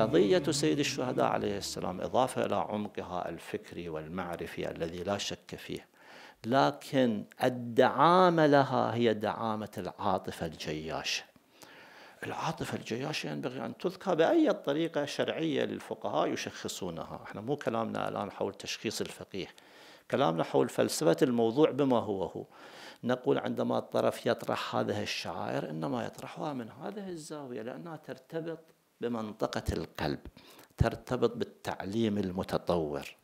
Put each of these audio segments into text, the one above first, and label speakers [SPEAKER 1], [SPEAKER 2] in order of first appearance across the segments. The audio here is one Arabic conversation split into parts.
[SPEAKER 1] قضية سيد الشهداء عليه السلام إضافة إلى عمقها الفكري والمعرفي الذي لا شك فيه لكن الدعامة لها هي دعامة العاطفة الجياشة العاطفة الجياشة ينبغي أن تذكر بأي طريقة شرعية للفقهاء يشخصونها احنا مو كلامنا الآن حول تشخيص الفقيه كلامنا حول فلسفة الموضوع بما هو هو نقول عندما الطرف يطرح هذه الشعائر إنما يطرحها من هذه الزاوية لأنها ترتبط بمنطقة القلب ترتبط بالتعليم المتطور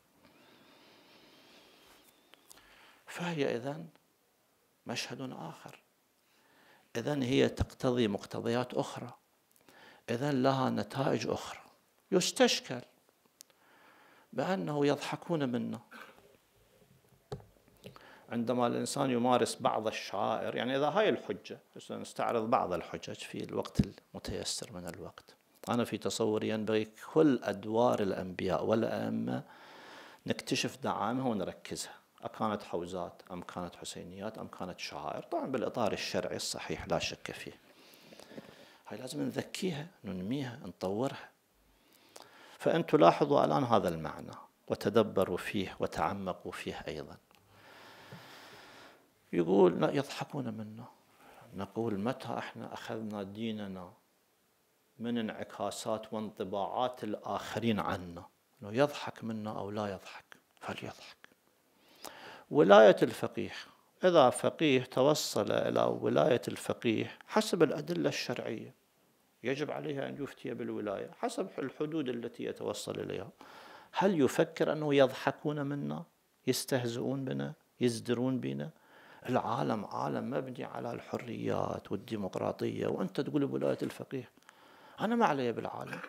[SPEAKER 1] فهي إذا مشهد آخر إذا هي تقتضي مقتضيات أخرى إذا لها نتائج أخرى يستشكل بأنه يضحكون منه عندما الإنسان يمارس بعض الشعائر يعني إذا هاي الحجة نستعرض بعض الحجج في الوقت المتيسر من الوقت أنا في تصوري ينبغي كل أدوار الأنبياء والأئمة نكتشف دعامها ونركزها أكانت حوزات أم كانت حسينيات أم كانت شعائر طبعا بالإطار الشرعي الصحيح لا شك فيه هاي لازم نذكيها ننميها نطورها فأن تلاحظوا الآن هذا المعنى وتدبروا فيه وتعمقوا فيه أيضا يقول لا يضحكون منه نقول متى احنا اخذنا ديننا من انعكاسات وانطباعات الآخرين عنا أنه يضحك منا أو لا يضحك فليضحك ولاية الفقيه إذا فقيه توصل إلى ولاية الفقيه حسب الأدلة الشرعية يجب عليه أن يفتي بالولاية حسب الحدود التي يتوصل إليها هل يفكر أنه يضحكون منا يستهزئون بنا يزدرون بنا العالم عالم مبني على الحريات والديمقراطية وأنت تقول بولاية الفقيه أنا ما علي بالعالم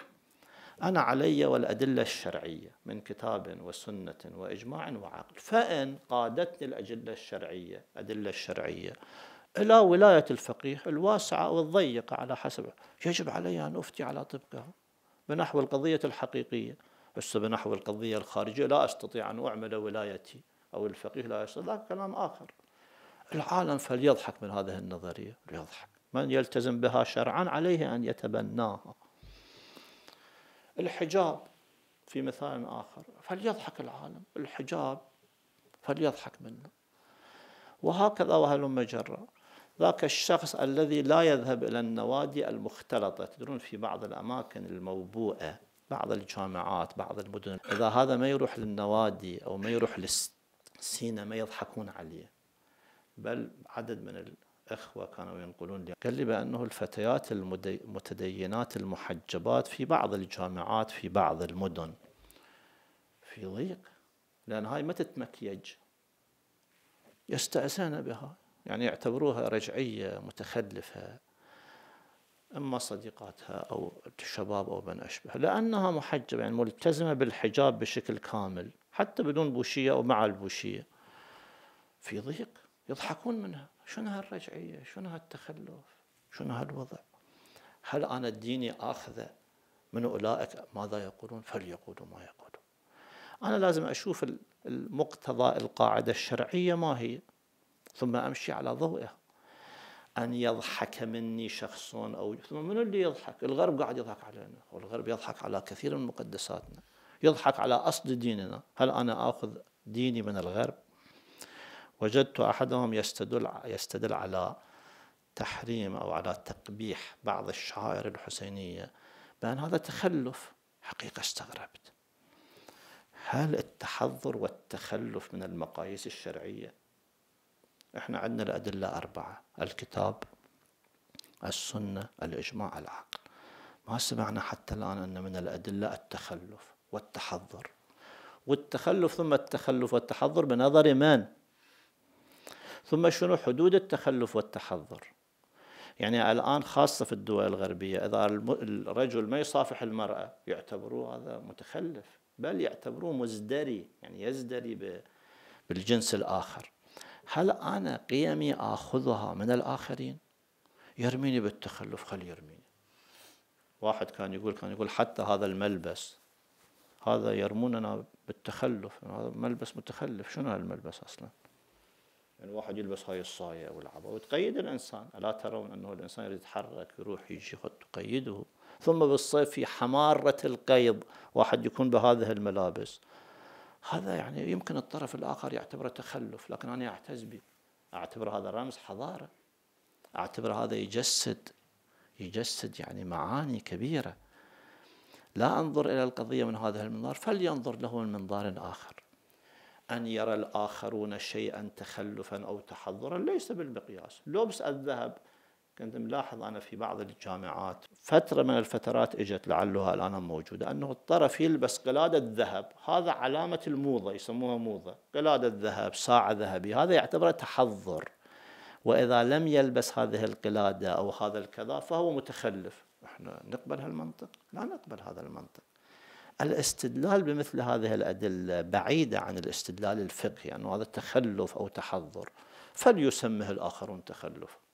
[SPEAKER 1] أنا علي والأدلة الشرعية من كتاب وسنة وإجماع وعقل فإن قادتني الأدلة الشرعية أدلة الشرعية إلى ولاية الفقيه الواسعة والضيقة على حسب يجب علي أن أفتي على طبقها بنحو القضية الحقيقية بس بنحو القضية الخارجية لا أستطيع أن أعمل ولايتي أو الفقيه لا يستطيع كلام آخر العالم فليضحك من هذه النظرية ليضحك من يلتزم بها شرعا عليه أن يتبناها الحجاب في مثال آخر فليضحك العالم الحجاب فليضحك منه وهكذا وهلم جرا ذاك الشخص الذي لا يذهب إلى النوادي المختلطة تدرون في بعض الأماكن الموبوءة بعض الجامعات بعض المدن إذا هذا ما يروح للنوادي أو ما يروح للسينما يضحكون عليه بل عدد من إخوة كانوا ينقلون لي قال لي بأنه الفتيات المتدينات المحجبات في بعض الجامعات في بعض المدن في ضيق لأن هاي ما تتمكيج يستأسان بها يعني يعتبروها رجعية متخلفة اما صديقاتها او الشباب او من اشبه لانها محجبه يعني ملتزمه بالحجاب بشكل كامل حتى بدون بوشيه او مع البوشيه في ضيق يضحكون منها شنو هالرجعية شنو هالتخلف شنو هالوضع هل أنا ديني آخذه من أولئك ماذا يقولون فليقولوا ما يقولون أنا لازم أشوف المقتضى القاعدة الشرعية ما هي ثم أمشي على ضوئها أن يضحك مني شخص أو ثم من اللي يضحك الغرب قاعد يضحك علينا والغرب يضحك على كثير من مقدساتنا يضحك على أصل ديننا هل أنا آخذ ديني من الغرب وجدت أحدهم يستدل يستدل على تحريم أو على تقبيح بعض الشعائر الحسينية بأن هذا تخلف حقيقة استغربت هل التحضر والتخلف من المقاييس الشرعية احنا عندنا الأدلة أربعة الكتاب السنة الإجماع العقل ما سمعنا حتى الآن أن من الأدلة التخلف والتحضر والتخلف ثم التخلف والتحضر بنظر من؟ ثم شنو حدود التخلف والتحضر يعني الآن خاصة في الدول الغربية إذا الرجل ما يصافح المرأة يعتبروه هذا متخلف بل يعتبروه مزدري يعني يزدري بالجنس الآخر هل أنا قيمي آخذها من الآخرين يرميني بالتخلف خلي يرميني واحد كان يقول كان يقول حتى هذا الملبس هذا يرموننا بالتخلف هذا ملبس متخلف شنو هالملبس أصلاً يعني واحد يلبس هاي الصايه او العبه وتقيد الانسان، الا ترون انه الانسان يريد يتحرك يروح يجي قد تقيده، ثم بالصيف في حماره القيض واحد يكون بهذه الملابس. هذا يعني يمكن الطرف الاخر يعتبره تخلف، لكن انا اعتز به، اعتبر هذا رمز حضاره. اعتبر هذا يجسد يجسد يعني معاني كبيره. لا انظر الى القضيه من هذا المنظار، فلينظر له من منظار اخر. أن يرى الآخرون شيئا تخلفا أو تحضرا ليس بالمقياس لبس الذهب كنت ملاحظ أنا في بعض الجامعات فترة من الفترات إجت لعلها الآن موجودة أنه الطرف يلبس قلادة ذهب هذا علامة الموضة يسموها موضة قلادة ذهب ساعة ذهبي هذا يعتبر تحضر وإذا لم يلبس هذه القلادة أو هذا الكذا فهو متخلف احنا نقبل هالمنطق لا نقبل هذا المنطق الاستدلال بمثل هذه الأدلة بعيدة عن الاستدلال الفقهي يعني هذا تخلف أو تحضر فليسمه الآخرون تخلف